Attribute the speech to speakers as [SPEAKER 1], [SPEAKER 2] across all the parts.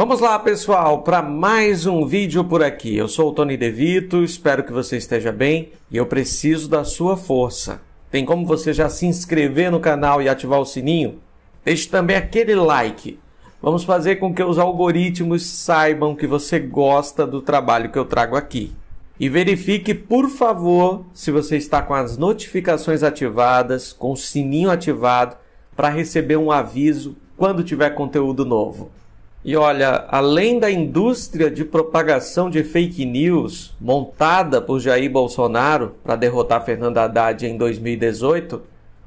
[SPEAKER 1] Vamos lá, pessoal, para mais um vídeo por aqui. Eu sou o Tony DeVito, espero que você esteja bem e eu preciso da sua força. Tem como você já se inscrever no canal e ativar o sininho? Deixe também aquele like. Vamos fazer com que os algoritmos saibam que você gosta do trabalho que eu trago aqui. E verifique, por favor, se você está com as notificações ativadas, com o sininho ativado, para receber um aviso quando tiver conteúdo novo. E olha, além da indústria de propagação de fake news montada por Jair Bolsonaro para derrotar Fernando Haddad em 2018,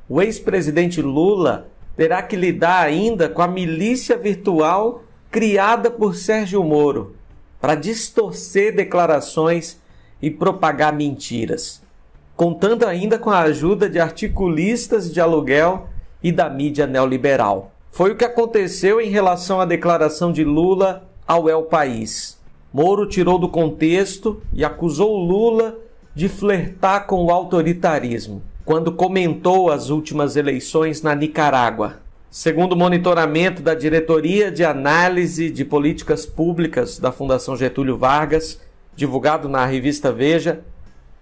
[SPEAKER 1] o ex-presidente Lula terá que lidar ainda com a milícia virtual criada por Sérgio Moro para distorcer declarações e propagar mentiras, contando ainda com a ajuda de articulistas de aluguel e da mídia neoliberal. Foi o que aconteceu em relação à declaração de Lula ao El País. Moro tirou do contexto e acusou Lula de flertar com o autoritarismo quando comentou as últimas eleições na Nicarágua. Segundo o monitoramento da Diretoria de Análise de Políticas Públicas da Fundação Getúlio Vargas, divulgado na revista Veja,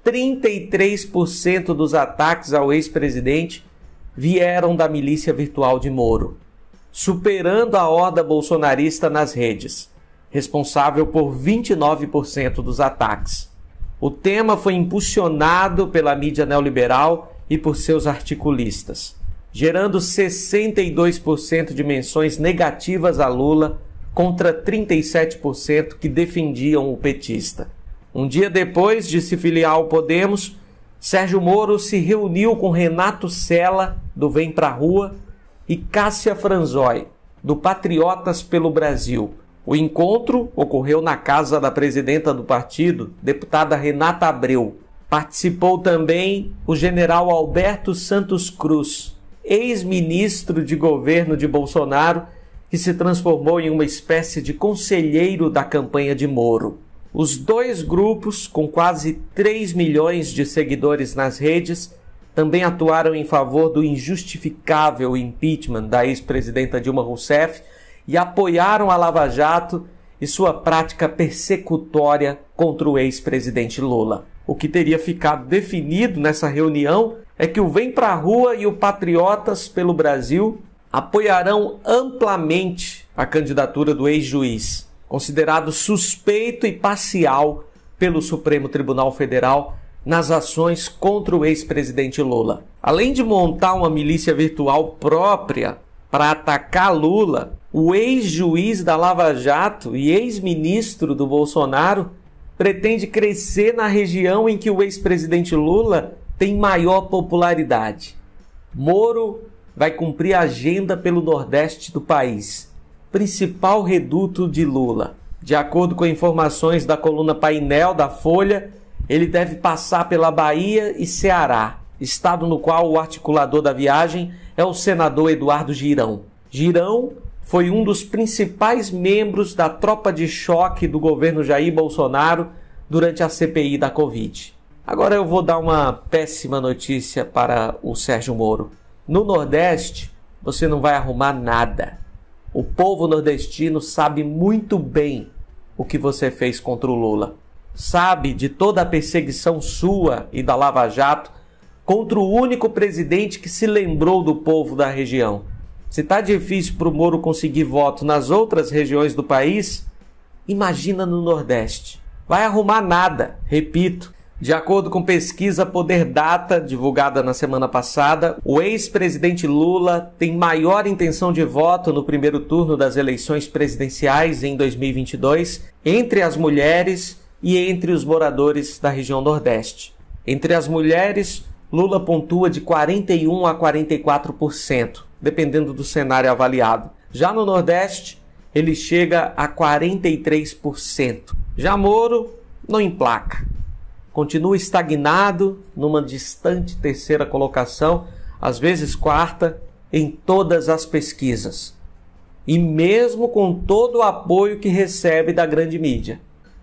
[SPEAKER 1] 33% dos ataques ao ex-presidente vieram da milícia virtual de Moro superando a horda bolsonarista nas redes, responsável por 29% dos ataques. O tema foi impulsionado pela mídia neoliberal e por seus articulistas, gerando 62% de menções negativas a Lula contra 37% que defendiam o petista. Um dia depois de se filiar ao Podemos, Sérgio Moro se reuniu com Renato Sella, do Vem Pra Rua, e Cássia Franzói, do Patriotas pelo Brasil. O encontro ocorreu na casa da presidenta do partido, deputada Renata Abreu. Participou também o general Alberto Santos Cruz, ex-ministro de governo de Bolsonaro, que se transformou em uma espécie de conselheiro da campanha de Moro. Os dois grupos, com quase 3 milhões de seguidores nas redes, também atuaram em favor do injustificável impeachment da ex-presidenta Dilma Rousseff e apoiaram a Lava Jato e sua prática persecutória contra o ex-presidente Lula. O que teria ficado definido nessa reunião é que o Vem Pra Rua e o Patriotas pelo Brasil apoiarão amplamente a candidatura do ex-juiz, considerado suspeito e parcial pelo Supremo Tribunal Federal nas ações contra o ex-presidente Lula. Além de montar uma milícia virtual própria para atacar Lula, o ex-juiz da Lava Jato e ex-ministro do Bolsonaro pretende crescer na região em que o ex-presidente Lula tem maior popularidade. Moro vai cumprir a agenda pelo Nordeste do país, principal reduto de Lula. De acordo com informações da coluna Painel da Folha, ele deve passar pela Bahia e Ceará, estado no qual o articulador da viagem é o senador Eduardo Girão. Girão foi um dos principais membros da tropa de choque do governo Jair Bolsonaro durante a CPI da Covid. Agora eu vou dar uma péssima notícia para o Sérgio Moro. No Nordeste, você não vai arrumar nada. O povo nordestino sabe muito bem o que você fez contra o Lula sabe de toda a perseguição sua e da Lava Jato contra o único presidente que se lembrou do povo da região. Se tá difícil para o Moro conseguir voto nas outras regiões do país, imagina no Nordeste. Vai arrumar nada, repito. De acordo com pesquisa Poder Data, divulgada na semana passada, o ex-presidente Lula tem maior intenção de voto no primeiro turno das eleições presidenciais em 2022 entre as mulheres e entre os moradores da região Nordeste. Entre as mulheres, Lula pontua de 41 a 44%, dependendo do cenário avaliado. Já no Nordeste, ele chega a 43%. Já Moro não emplaca. Continua estagnado numa distante terceira colocação, às vezes quarta, em todas as pesquisas. E mesmo com todo o apoio que recebe da grande mídia.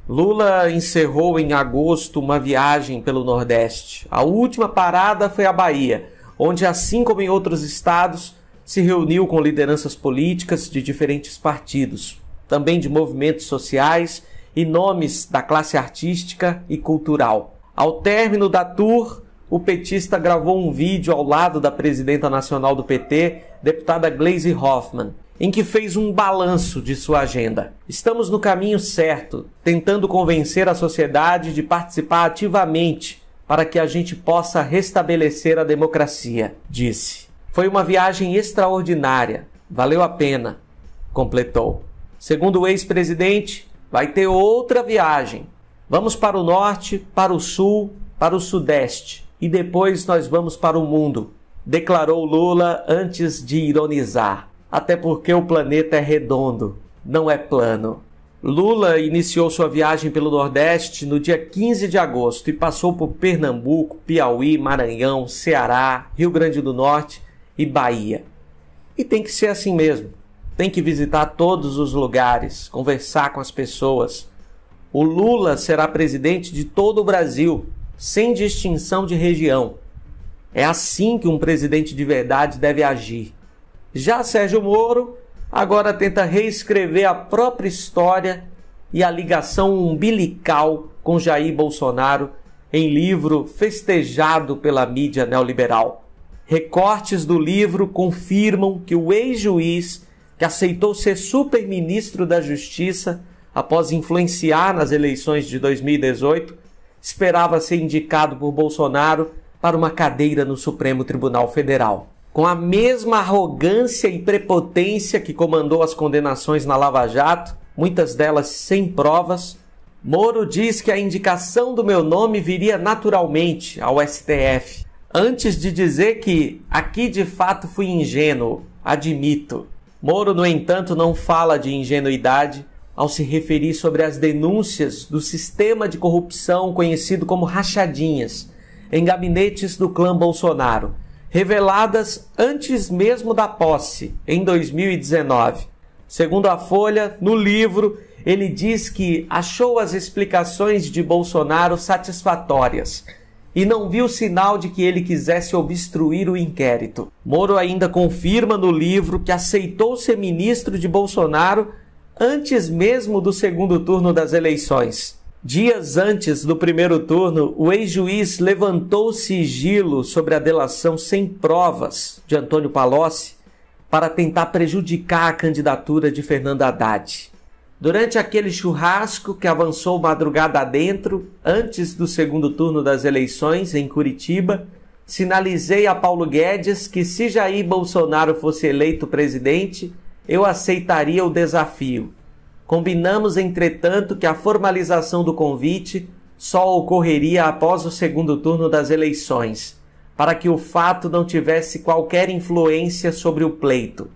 [SPEAKER 1] Lula encerrou em agosto uma viagem pelo Nordeste. A última parada foi a Bahia, onde, assim como em outros estados, se reuniu com lideranças políticas de diferentes partidos, também de movimentos sociais e nomes da classe artística e cultural. Ao término da tour, o petista gravou um vídeo ao lado da presidenta nacional do PT, deputada Glaise Hoffmann em que fez um balanço de sua agenda. Estamos no caminho certo, tentando convencer a sociedade de participar ativamente para que a gente possa restabelecer a democracia, disse. Foi uma viagem extraordinária, valeu a pena, completou. Segundo o ex-presidente, vai ter outra viagem. Vamos para o norte, para o sul, para o sudeste e depois nós vamos para o mundo, declarou Lula antes de ironizar até porque o planeta é redondo, não é plano. Lula iniciou sua viagem pelo Nordeste no dia 15 de agosto e passou por Pernambuco, Piauí, Maranhão, Ceará, Rio Grande do Norte e Bahia. E tem que ser assim mesmo. Tem que visitar todos os lugares, conversar com as pessoas. O Lula será presidente de todo o Brasil, sem distinção de região. É assim que um presidente de verdade deve agir. Já Sérgio Moro agora tenta reescrever a própria história e a ligação umbilical com Jair Bolsonaro em livro festejado pela mídia neoliberal. Recortes do livro confirmam que o ex-juiz, que aceitou ser super-ministro da Justiça após influenciar nas eleições de 2018, esperava ser indicado por Bolsonaro para uma cadeira no Supremo Tribunal Federal com a mesma arrogância e prepotência que comandou as condenações na Lava Jato, muitas delas sem provas, Moro diz que a indicação do meu nome viria naturalmente ao STF, antes de dizer que aqui de fato fui ingênuo, admito. Moro, no entanto, não fala de ingenuidade ao se referir sobre as denúncias do sistema de corrupção conhecido como rachadinhas em gabinetes do clã Bolsonaro reveladas antes mesmo da posse, em 2019. Segundo a Folha, no livro, ele diz que achou as explicações de Bolsonaro satisfatórias e não viu sinal de que ele quisesse obstruir o inquérito. Moro ainda confirma no livro que aceitou ser ministro de Bolsonaro antes mesmo do segundo turno das eleições. Dias antes do primeiro turno, o ex-juiz levantou sigilo sobre a delação sem provas de Antônio Palocci para tentar prejudicar a candidatura de Fernando Haddad. Durante aquele churrasco que avançou madrugada adentro, antes do segundo turno das eleições em Curitiba, sinalizei a Paulo Guedes que se Jair Bolsonaro fosse eleito presidente, eu aceitaria o desafio. Combinamos, entretanto, que a formalização do convite só ocorreria após o segundo turno das eleições, para que o fato não tivesse qualquer influência sobre o pleito.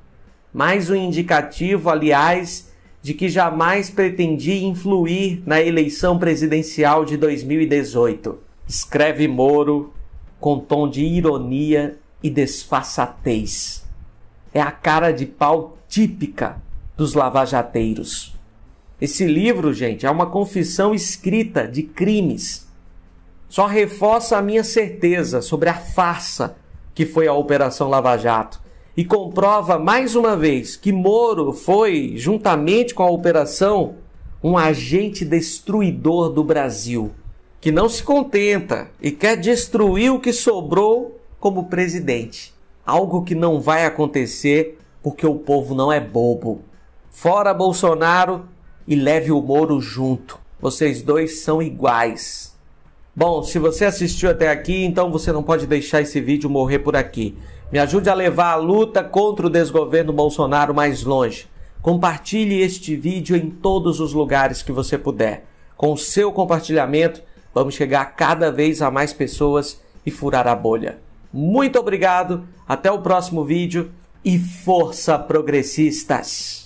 [SPEAKER 1] Mais um indicativo, aliás, de que jamais pretendi influir na eleição presidencial de 2018. Escreve Moro com tom de ironia e desfaçatez. É a cara de pau típica dos lavajateiros. Esse livro, gente, é uma confissão escrita de crimes. Só reforça a minha certeza sobre a farsa que foi a Operação Lava Jato e comprova mais uma vez que Moro foi, juntamente com a operação, um agente destruidor do Brasil, que não se contenta e quer destruir o que sobrou como presidente. Algo que não vai acontecer porque o povo não é bobo. Fora Bolsonaro, e leve o Moro junto. Vocês dois são iguais. Bom, se você assistiu até aqui, então você não pode deixar esse vídeo morrer por aqui. Me ajude a levar a luta contra o desgoverno Bolsonaro mais longe. Compartilhe este vídeo em todos os lugares que você puder. Com o seu compartilhamento, vamos chegar cada vez a mais pessoas e furar a bolha. Muito obrigado, até o próximo vídeo e força progressistas!